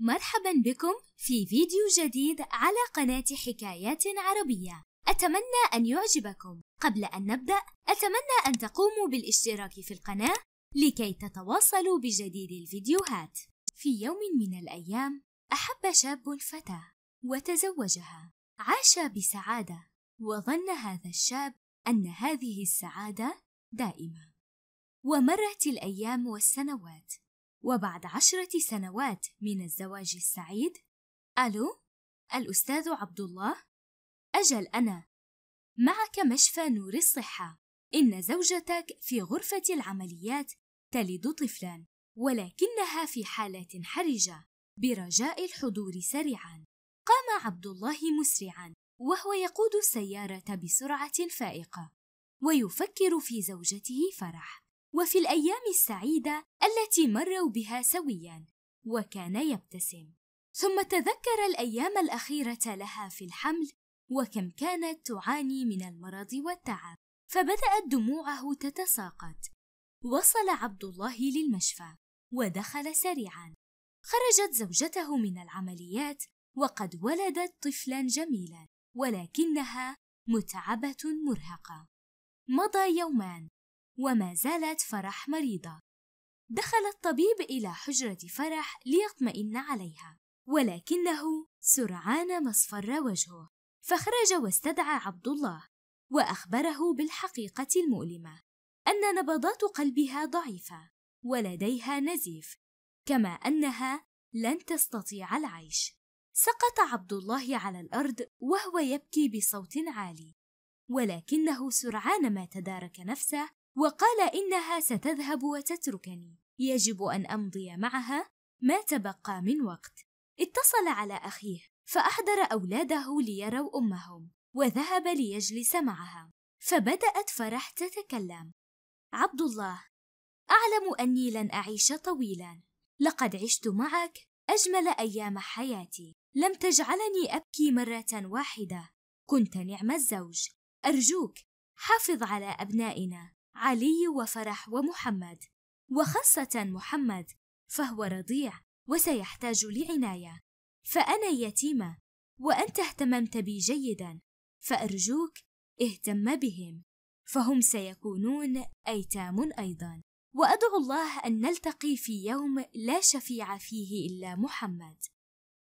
مرحبا بكم في فيديو جديد على قناة حكايات عربية أتمنى أن يعجبكم قبل أن نبدأ أتمنى أن تقوموا بالاشتراك في القناة لكي تتواصلوا بجديد الفيديوهات في يوم من الأيام أحب شاب فتاة وتزوجها عاش بسعادة وظن هذا الشاب أن هذه السعادة دائمة ومرت الأيام والسنوات وبعد عشرة سنوات من الزواج السعيد ألو الأستاذ عبد الله أجل أنا معك مشفى نور الصحة إن زوجتك في غرفة العمليات تلد طفلا ولكنها في حالة حرجة برجاء الحضور سريعا قام عبد الله مسرعا وهو يقود السيارة بسرعة فائقة ويفكر في زوجته فرح وفي الأيام السعيدة التي مروا بها سوياً، وكان يبتسم، ثم تذكر الأيام الأخيرة لها في الحمل، وكم كانت تعاني من المرض والتعب، فبدأت دموعه تتساقط. وصل عبد الله للمشفى، ودخل سريعاً. خرجت زوجته من العمليات، وقد ولدت طفلاً جميلاً، ولكنها متعبة مرهقة. مضى يومان وما زالت فرح مريضة دخل الطبيب إلى حجرة فرح ليطمئن عليها ولكنه سرعان ما اصفر وجهه فخرج واستدعى عبد الله وأخبره بالحقيقة المؤلمة أن نبضات قلبها ضعيفة ولديها نزيف كما أنها لن تستطيع العيش سقط عبد الله على الأرض وهو يبكي بصوت عالي ولكنه سرعان ما تدارك نفسه وقال إنها ستذهب وتتركني يجب أن أمضي معها ما تبقى من وقت اتصل على أخيه فأحضر أولاده ليروا أمهم وذهب ليجلس معها فبدأت فرح تتكلم عبد الله أعلم أني لن أعيش طويلا لقد عشت معك أجمل أيام حياتي لم تجعلني أبكي مرة واحدة كنت نعم الزوج أرجوك حافظ على أبنائنا علي وفرح ومحمد وخاصة محمد فهو رضيع وسيحتاج لعناية فأنا يتيمة وأنت اهتممت بي جيدا فأرجوك اهتم بهم فهم سيكونون أيتام أيضا وأدعو الله أن نلتقي في يوم لا شفيع فيه إلا محمد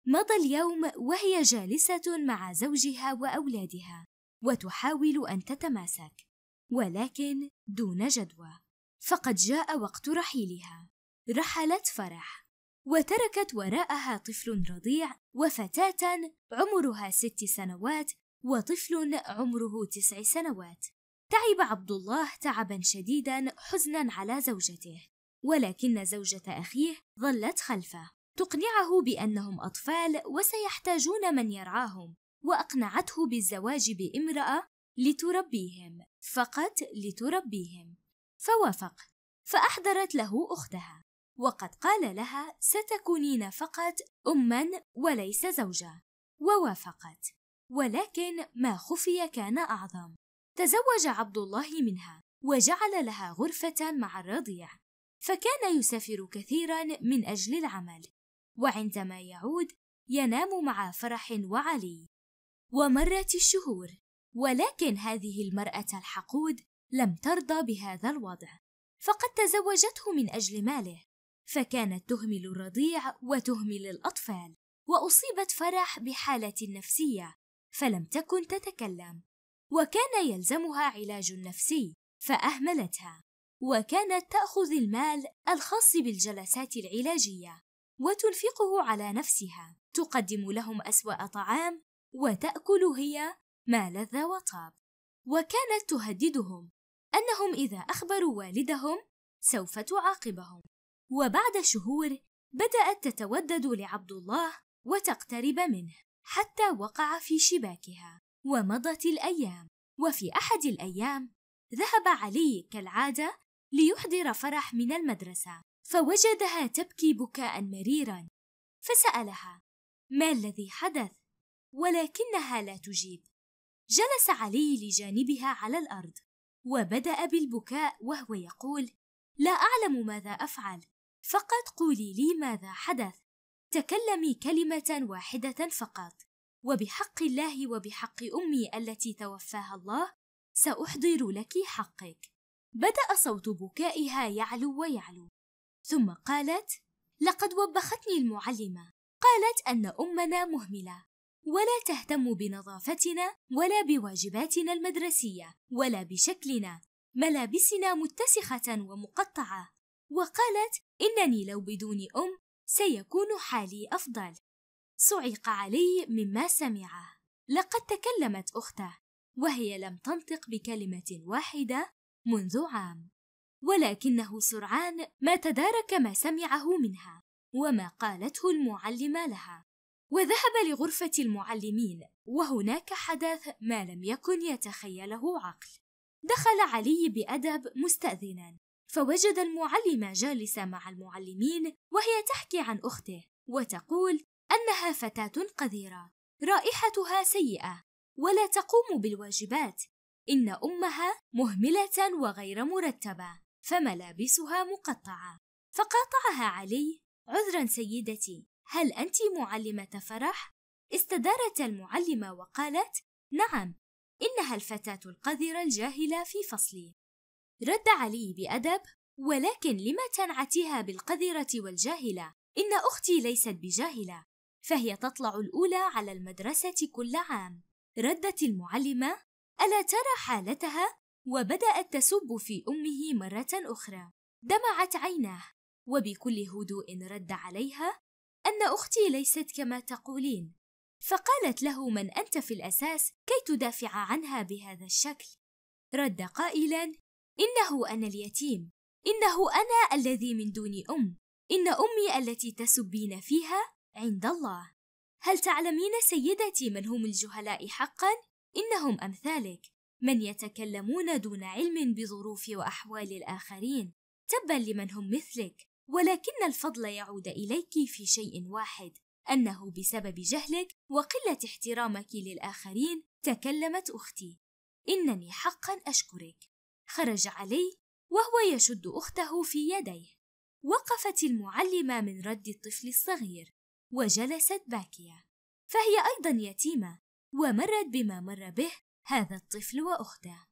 مضى اليوم وهي جالسة مع زوجها وأولادها وتحاول أن تتماسك ولكن دون جدوى فقد جاء وقت رحيلها رحلت فرح وتركت وراءها طفل رضيع وفتاه عمرها ست سنوات وطفل عمره تسع سنوات تعب عبد الله تعبا شديدا حزنا على زوجته ولكن زوجة أخيه ظلت خلفه تقنعه بأنهم أطفال وسيحتاجون من يرعاهم وأقنعته بالزواج بامرأة لتربيهم فقط لتربيهم فوافق فأحضرت له أختها وقد قال لها ستكونين فقط أما وليس زوجة ووافقت ولكن ما خفي كان أعظم تزوج عبد الله منها وجعل لها غرفة مع الرضيع فكان يسافر كثيرا من أجل العمل وعندما يعود ينام مع فرح وعلي ومرت الشهور ولكن هذه المرأة الحقود لم ترضى بهذا الوضع، فقد تزوجته من أجل ماله، فكانت تهمل الرضيع وتهمل الأطفال، وأصيبت فرح بحالة نفسية، فلم تكن تتكلم، وكان يلزمها علاج نفسي، فأهملتها، وكانت تأخذ المال الخاص بالجلسات العلاجية، وتنفقه على نفسها، تقدم لهم أسوأ طعام، وتأكل هي ما لذ وطاب وكانت تهددهم أنهم إذا أخبروا والدهم سوف تعاقبهم وبعد شهور بدأت تتودد لعبد الله وتقترب منه حتى وقع في شباكها ومضت الأيام وفي أحد الأيام ذهب علي كالعادة ليحضر فرح من المدرسة فوجدها تبكي بكاء مريرا فسألها ما الذي حدث ولكنها لا تجيب جلس علي لجانبها على الارض وبدا بالبكاء وهو يقول لا اعلم ماذا افعل فقط قولي لي ماذا حدث تكلمي كلمه واحده فقط وبحق الله وبحق امي التي توفاها الله ساحضر لك حقك بدا صوت بكائها يعلو ويعلو ثم قالت لقد وبختني المعلمه قالت ان امنا مهمله ولا تهتم بنظافتنا ولا بواجباتنا المدرسيه ولا بشكلنا ملابسنا متسخه ومقطعه وقالت انني لو بدون ام سيكون حالي افضل صعق علي مما سمعه لقد تكلمت اخته وهي لم تنطق بكلمه واحده منذ عام ولكنه سرعان ما تدارك ما سمعه منها وما قالته المعلمه لها وذهب لغرفة المعلمين وهناك حدث ما لم يكن يتخيله عقل دخل علي بأدب مستأذنا فوجد المعلمة جالسة مع المعلمين وهي تحكي عن أخته وتقول أنها فتاة قذرة رائحتها سيئة ولا تقوم بالواجبات إن أمها مهملة وغير مرتبة فملابسها مقطعة فقاطعها علي عذرا سيدتي هل أنت معلمة فرح؟ استدارت المعلمة وقالت: نعم، إنها الفتاة القذرة الجاهلة في فصلي. رد علي بأدب: ولكن لم تنعتيها بالقذرة والجاهلة؟ إن أختي ليست بجاهلة، فهي تطلع الأولى على المدرسة كل عام. ردت المعلمة: ألا ترى حالتها؟ وبدأت تسب في أمه مرة أخرى. دمعت عيناه، وبكل هدوء رد عليها: أن أختي ليست كما تقولين فقالت له من أنت في الأساس كي تدافع عنها بهذا الشكل رد قائلا إنه أنا اليتيم إنه أنا الذي من دون أم إن أمي التي تسبين فيها عند الله هل تعلمين سيدتي من هم الجهلاء حقا؟ إنهم أمثالك من يتكلمون دون علم بظروف وأحوال الآخرين تبا لمن هم مثلك ولكن الفضل يعود إليك في شيء واحد أنه بسبب جهلك وقلة احترامك للآخرين تكلمت أختي إنني حقا أشكرك خرج علي وهو يشد أخته في يديه وقفت المعلمة من رد الطفل الصغير وجلست باكية فهي أيضا يتيمة ومرت بما مر به هذا الطفل وأخته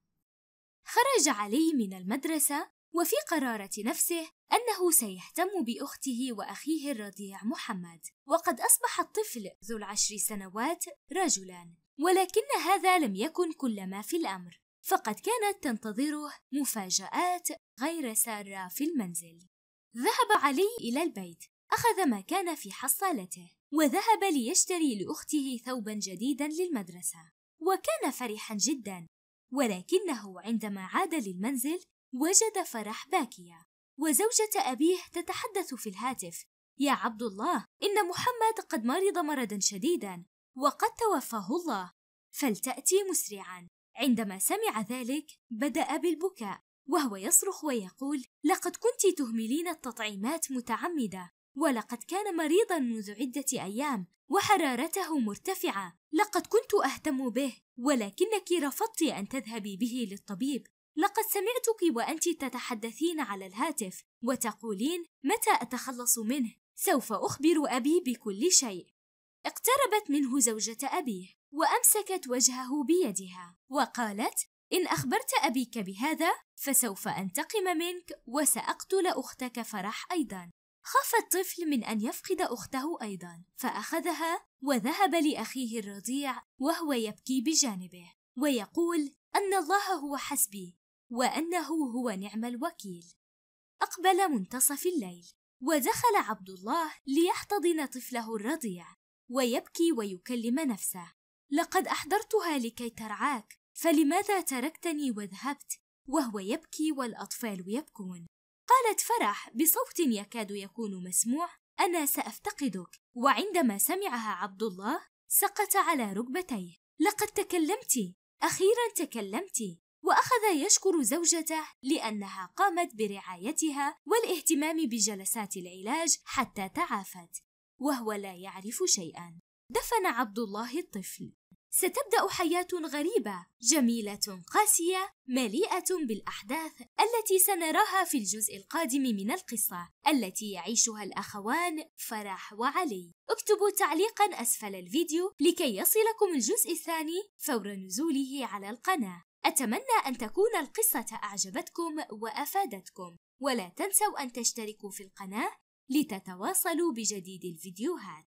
خرج علي من المدرسة وفي قرارة نفسه أنه سيهتم بأخته وأخيه الرضيع محمد وقد أصبح الطفل ذو العشر سنوات رجلا ولكن هذا لم يكن كل ما في الأمر فقد كانت تنتظره مفاجآت غير سارة في المنزل ذهب علي إلى البيت أخذ ما كان في حصالته وذهب ليشتري لأخته ثوبا جديدا للمدرسة وكان فرحا جدا ولكنه عندما عاد للمنزل وجد فرح باكية وزوجة أبيه تتحدث في الهاتف يا عبد الله إن محمد قد مرض مرضا شديدا وقد توفاه الله فلتأتي مسرعا عندما سمع ذلك بدأ بالبكاء وهو يصرخ ويقول لقد كنت تهملين التطعيمات متعمدة ولقد كان مريضا منذ عدة أيام وحرارته مرتفعة لقد كنت أهتم به ولكنك رفضت أن تذهبي به للطبيب لقد سمعتك وأنت تتحدثين على الهاتف وتقولين متى أتخلص منه سوف أخبر أبي بكل شيء اقتربت منه زوجة أبيه وأمسكت وجهه بيدها وقالت إن أخبرت أبيك بهذا فسوف أنتقم منك وسأقتل أختك فرح أيضا خاف الطفل من أن يفقد أخته أيضا فأخذها وذهب لأخيه الرضيع وهو يبكي بجانبه ويقول أن الله هو حسبي وأنه هو نعم الوكيل أقبل منتصف الليل ودخل عبد الله ليحتضن طفله الرضيع ويبكي ويكلم نفسه لقد أحضرتها لكي ترعاك فلماذا تركتني وذهبت وهو يبكي والأطفال يبكون قالت فرح بصوت يكاد يكون مسموع أنا سأفتقدك وعندما سمعها عبد الله سقط على ركبتيه لقد تكلمت أخيرا تكلمت وأخذ يشكر زوجته لأنها قامت برعايتها والاهتمام بجلسات العلاج حتى تعافت، وهو لا يعرف شيئًا. دفن عبد الله الطفل. ستبدأ حياة غريبة، جميلة قاسية، مليئة بالأحداث التي سنراها في الجزء القادم من القصة، التي يعيشها الأخوان فرح وعلي. اكتبوا تعليقًا أسفل الفيديو لكي يصلكم الجزء الثاني فور نزوله على القناة. أتمنى أن تكون القصة أعجبتكم وأفادتكم ولا تنسوا أن تشتركوا في القناة لتتواصلوا بجديد الفيديوهات